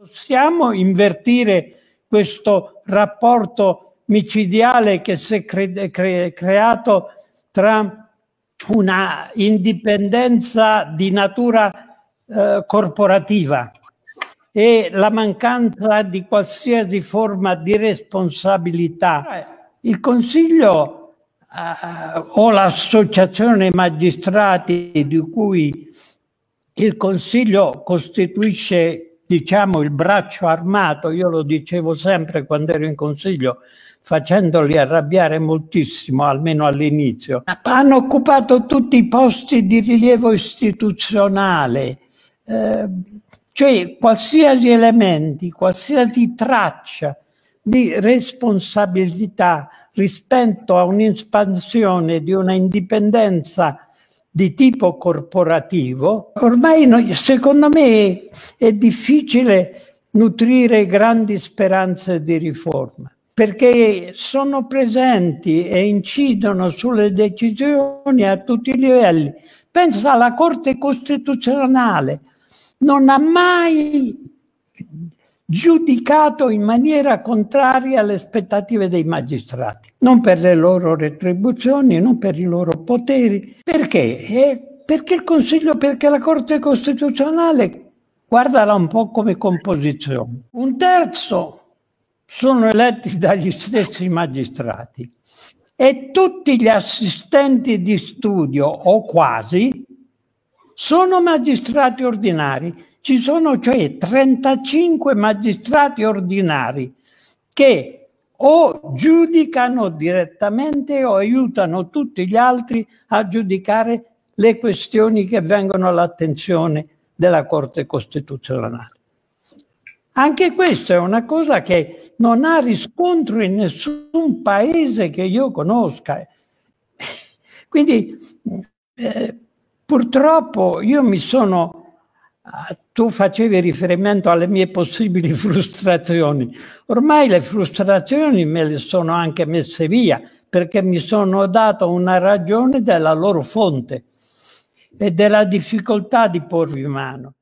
Possiamo invertire questo rapporto micidiale che si è cre cre creato tra una indipendenza di natura eh, corporativa e la mancanza di qualsiasi forma di responsabilità. Eh. Il Consiglio eh, o l'associazione magistrati di cui il Consiglio costituisce diciamo, il braccio armato, io lo dicevo sempre quando ero in consiglio, facendoli arrabbiare moltissimo, almeno all'inizio, hanno occupato tutti i posti di rilievo istituzionale, eh, cioè qualsiasi elemento, qualsiasi traccia di responsabilità rispetto a un'espansione di una indipendenza di tipo corporativo, ormai noi, secondo me è difficile nutrire grandi speranze di riforma perché sono presenti e incidono sulle decisioni a tutti i livelli. Pensa alla Corte Costituzionale, non ha mai giudicato in maniera contraria alle aspettative dei magistrati, non per le loro retribuzioni, non per i loro poteri. Perché? Eh, perché il Consiglio, perché la Corte Costituzionale, guardala un po' come composizione. Un terzo sono eletti dagli stessi magistrati e tutti gli assistenti di studio, o quasi, sono magistrati ordinari ci sono cioè 35 magistrati ordinari che o giudicano direttamente o aiutano tutti gli altri a giudicare le questioni che vengono all'attenzione della Corte Costituzionale. Anche questa è una cosa che non ha riscontro in nessun paese che io conosca. Quindi eh, purtroppo io mi sono Ah, tu facevi riferimento alle mie possibili frustrazioni. Ormai le frustrazioni me le sono anche messe via perché mi sono dato una ragione della loro fonte e della difficoltà di porvi mano.